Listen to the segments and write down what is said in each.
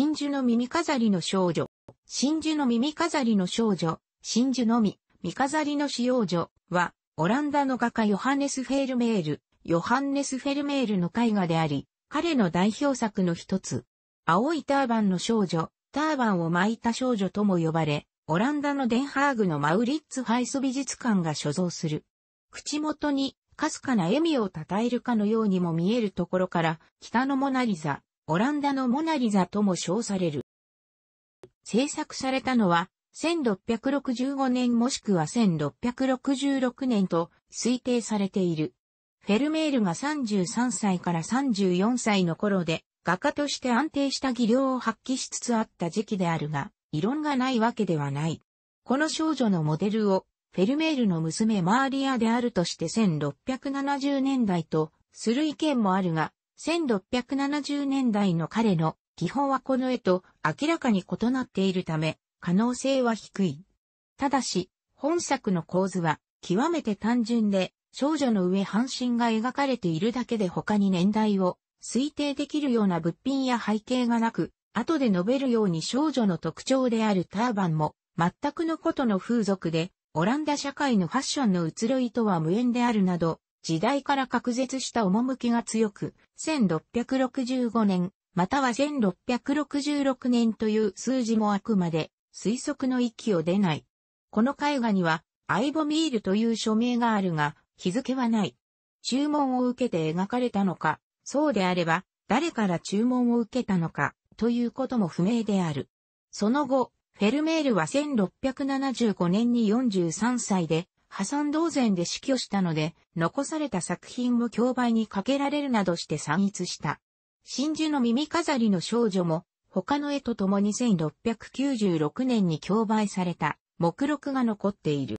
真珠の耳飾りの少女、真珠の耳飾りの少女、真珠のみ、見飾りの使用女は、オランダの画家ヨハネス・フェルメール、ヨハンネス・フェルメールの絵画であり、彼の代表作の一つ、青いターバンの少女、ターバンを巻いた少女とも呼ばれ、オランダのデンハーグのマウリッツ・ハイソ美術館が所蔵する。口元に、かすかな笑みを称えるかのようにも見えるところから、北のモナリザ、オランダのモナリザとも称される。制作されたのは、1665年もしくは1666年と推定されている。フェルメールが33歳から34歳の頃で、画家として安定した技量を発揮しつつあった時期であるが、異論がないわけではない。この少女のモデルを、フェルメールの娘マーリアであるとして1670年代とする意見もあるが、1670年代の彼の基本はこの絵と明らかに異なっているため、可能性は低い。ただし、本作の構図は極めて単純で、少女の上半身が描かれているだけで他に年代を推定できるような物品や背景がなく、後で述べるように少女の特徴であるターバンも全くのことの風俗で、オランダ社会のファッションの移ろいとは無縁であるなど、時代から隔絶した趣が強く、1665年、または1666年という数字もあくまで推測の域を出ない。この絵画には、アイボミールという署名があるが、日付はない。注文を受けて描かれたのか、そうであれば、誰から注文を受けたのか、ということも不明である。その後、フェルメールは1675年に43歳で、破産同然で死去したので、残された作品も競売にかけられるなどして散逸した。真珠の耳飾りの少女も、他の絵と共に1696年に競売された、目録が残っている。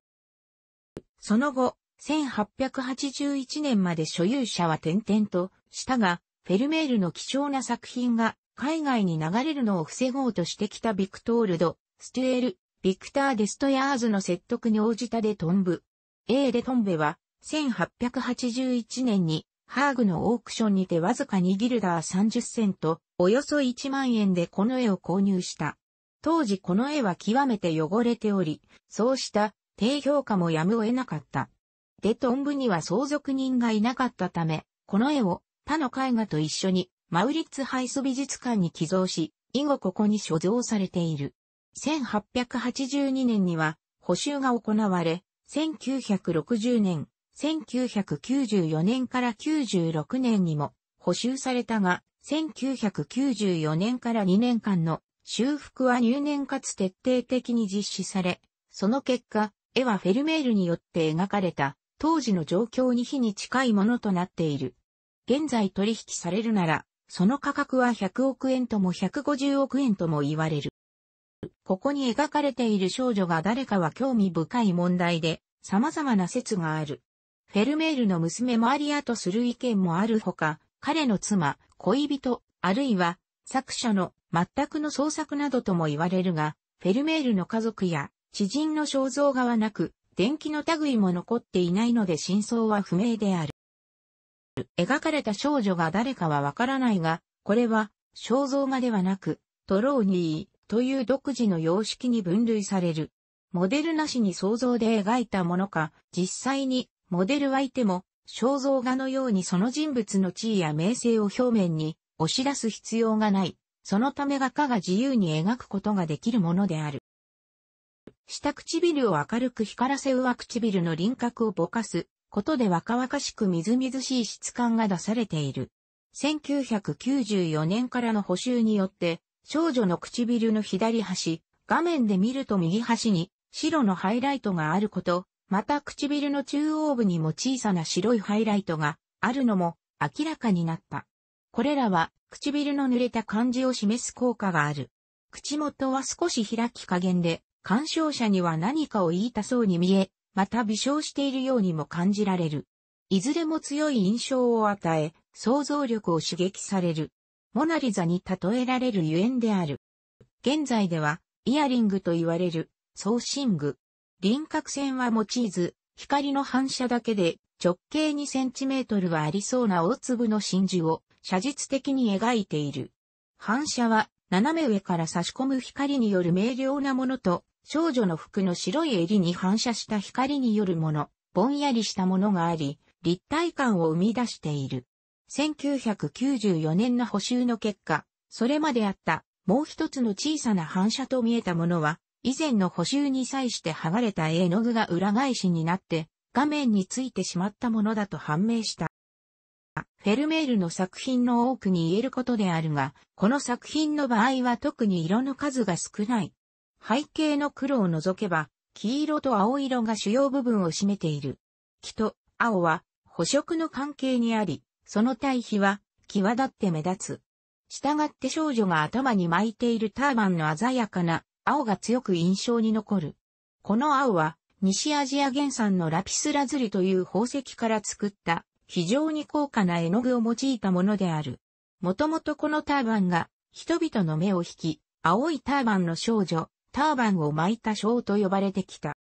その後、1881年まで所有者は転々としたが、フェルメールの貴重な作品が海外に流れるのを防ごうとしてきたビクトールド・ステュエルビクター・デストヤーズの説得に応じたデトンブ。A デトンベは、1881年に、ハーグのオークションにてわずか2ギルダー30セント、およそ1万円でこの絵を購入した。当時この絵は極めて汚れており、そうした低評価もやむを得なかった。デトンブには相続人がいなかったため、この絵を他の絵画と一緒にマウリッツハイス美術館に寄贈し、以後ここに所蔵されている。1882年には補修が行われ、1960年、1994年から96年にも補修されたが、1994年から2年間の修復は入念かつ徹底的に実施され、その結果、絵はフェルメールによって描かれた当時の状況に比に近いものとなっている。現在取引されるなら、その価格は100億円とも150億円とも言われる。ここに描かれている少女が誰かは興味深い問題で、様々な説がある。フェルメールの娘マリアとする意見もあるほか、彼の妻、恋人、あるいは、作者の全くの創作などとも言われるが、フェルメールの家族や知人の肖像画はなく、電気の類も残っていないので真相は不明である。描かれた少女が誰かはわからないが、これは肖像画ではなく、トローニー、という独自の様式に分類される。モデルなしに想像で描いたものか、実際にモデルはいても、肖像画のようにその人物の地位や名声を表面に押し出す必要がない。そのため画家が自由に描くことができるものである。下唇を明るく光らせ上唇の輪郭をぼかすことで若々しくみずみずしい質感が出されている。1994年からの補修によって少女の唇の左端、画面で見ると右端に白のハイライトがあること、また唇の中央部にも小さな白いハイライトがあるのも明らかになった。これらは唇の濡れた感じを示す効果がある。口元は少し開き加減で、鑑賞者には何かを言いたそうに見え、また微笑しているようにも感じられる。いずれも強い印象を与え、想像力を刺激される。モナリザに例えられるゆえんである。現在では、イヤリングと言われる、送信具。輪郭線は用いず、光の反射だけで直径2センチメートルはありそうな大粒の真珠を写実的に描いている。反射は斜め上から差し込む光による明瞭なものと少女の服の白い襟に反射した光によるもの、ぼんやりしたものがあり、立体感を生み出している。1994年の補修の結果、それまであったもう一つの小さな反射と見えたものは、以前の補修に際して剥がれた絵の具が裏返しになって、画面についてしまったものだと判明した。フェルメールの作品の多くに言えることであるが、この作品の場合は特に色の数が少ない。背景の黒を除けば、黄色と青色が主要部分を占めている。木と青は補色の関係にあり、その対比は、際立って目立つ。従って少女が頭に巻いているターバンの鮮やかな青が強く印象に残る。この青は西アジア原産のラピスラズリという宝石から作った非常に高価な絵の具を用いたものである。もともとこのターバンが人々の目を引き、青いターバンの少女、ターバンを巻いた章と呼ばれてきた。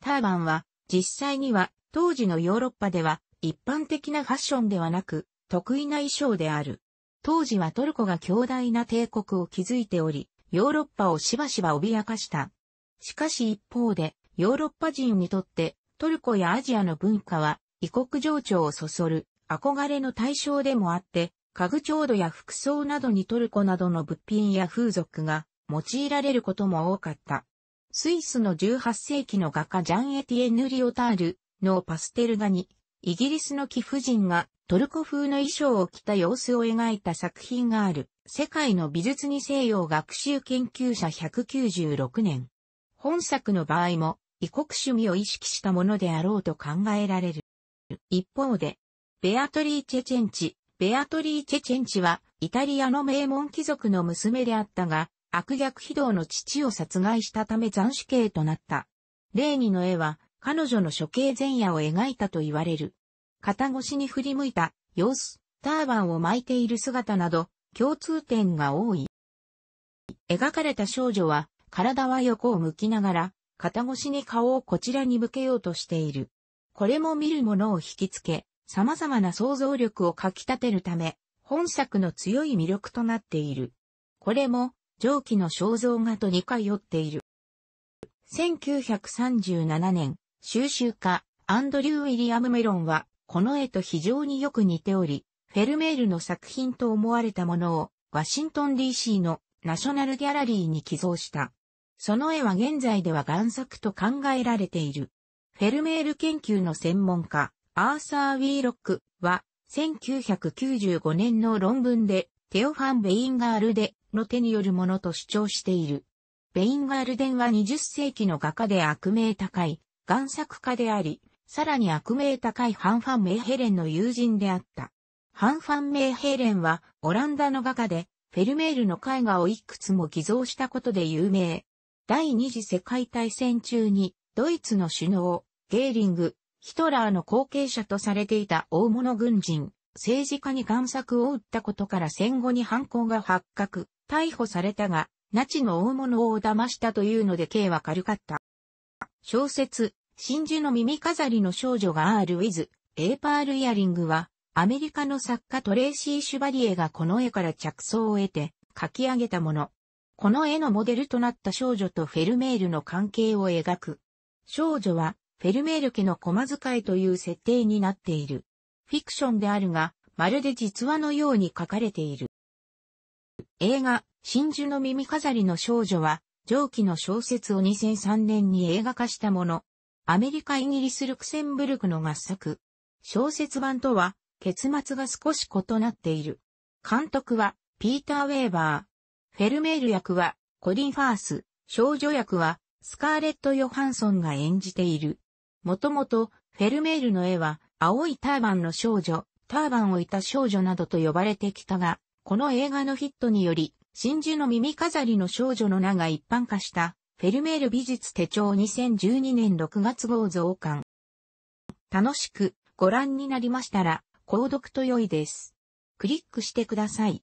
ターバンは実際には当時のヨーロッパでは一般的なファッションではなく、得意な衣装である。当時はトルコが強大な帝国を築いており、ヨーロッパをしばしば脅かした。しかし一方で、ヨーロッパ人にとってトルコやアジアの文化は異国情緒をそそる憧れの対象でもあって、家具調度や服装などにトルコなどの物品や風俗が用いられることも多かった。スイスの18世紀の画家ジャン・エティエヌ・リオタールのパステル画にイギリスの貴婦人がトルコ風の衣装を着た様子を描いた作品がある、世界の美術に西洋学習研究者196年。本作の場合も、異国趣味を意識したものであろうと考えられる。一方で、ベアトリー・チェチェンチ、ベアトリー・チェチェンチは、イタリアの名門貴族の娘であったが、悪逆非道の父を殺害したため斬首刑となった。レーニの絵は、彼女の処刑前夜を描いたと言われる。肩越しに振り向いた様子、ターバンを巻いている姿など、共通点が多い。描かれた少女は、体は横を向きながら、肩越しに顔をこちらに向けようとしている。これも見る者を引きつけ、様々な想像力をかき立てるため、本作の強い魅力となっている。これも、上記の肖像画と似通っている。1937年、収集家、アンドリュー・ウィリアム・メロンは、この絵と非常によく似ており、フェルメールの作品と思われたものを、ワシントン DC のナショナルギャラリーに寄贈した。その絵は現在では贋作と考えられている。フェルメール研究の専門家、アーサー・ウィーロックは、1995年の論文で、テオファン・ベインガールデの手によるものと主張している。ベインガールデンは20世紀の画家で悪名高い、贋作家であり、さらに悪名高いハン・ファン・メーヘレンの友人であった。ハン・ファン・メーヘレンはオランダの画家で、フェルメールの絵画をいくつも偽造したことで有名。第二次世界大戦中に、ドイツの首脳、ゲーリング、ヒトラーの後継者とされていた大物軍人、政治家に贋作を打ったことから戦後に犯行が発覚、逮捕されたが、ナチの大物を騙したというので刑は軽かった。小説、真珠の耳飾りの少女ガールウィズ、エーパールイヤリングは、アメリカの作家トレイシー・シュバリエがこの絵から着想を得て、描き上げたもの。この絵のモデルとなった少女とフェルメールの関係を描く。少女は、フェルメール家の駒遣いという設定になっている。フィクションであるが、まるで実話のように描かれている。映画、真珠の耳飾りの少女は、上記の小説を2003年に映画化したもの。アメリカ・イギリス・ルクセンブルクの合作。小説版とは、結末が少し異なっている。監督は、ピーター・ウェーバー。フェルメール役は、コリン・ファース。少女役は、スカーレット・ヨハンソンが演じている。もともと、フェルメールの絵は、青いターバンの少女、ターバンをいた少女などと呼ばれてきたが、この映画のヒットにより、真珠の耳飾りの少女の名が一般化したフェルメール美術手帳2012年6月号増刊。楽しくご覧になりましたら、購読と良いです。クリックしてください。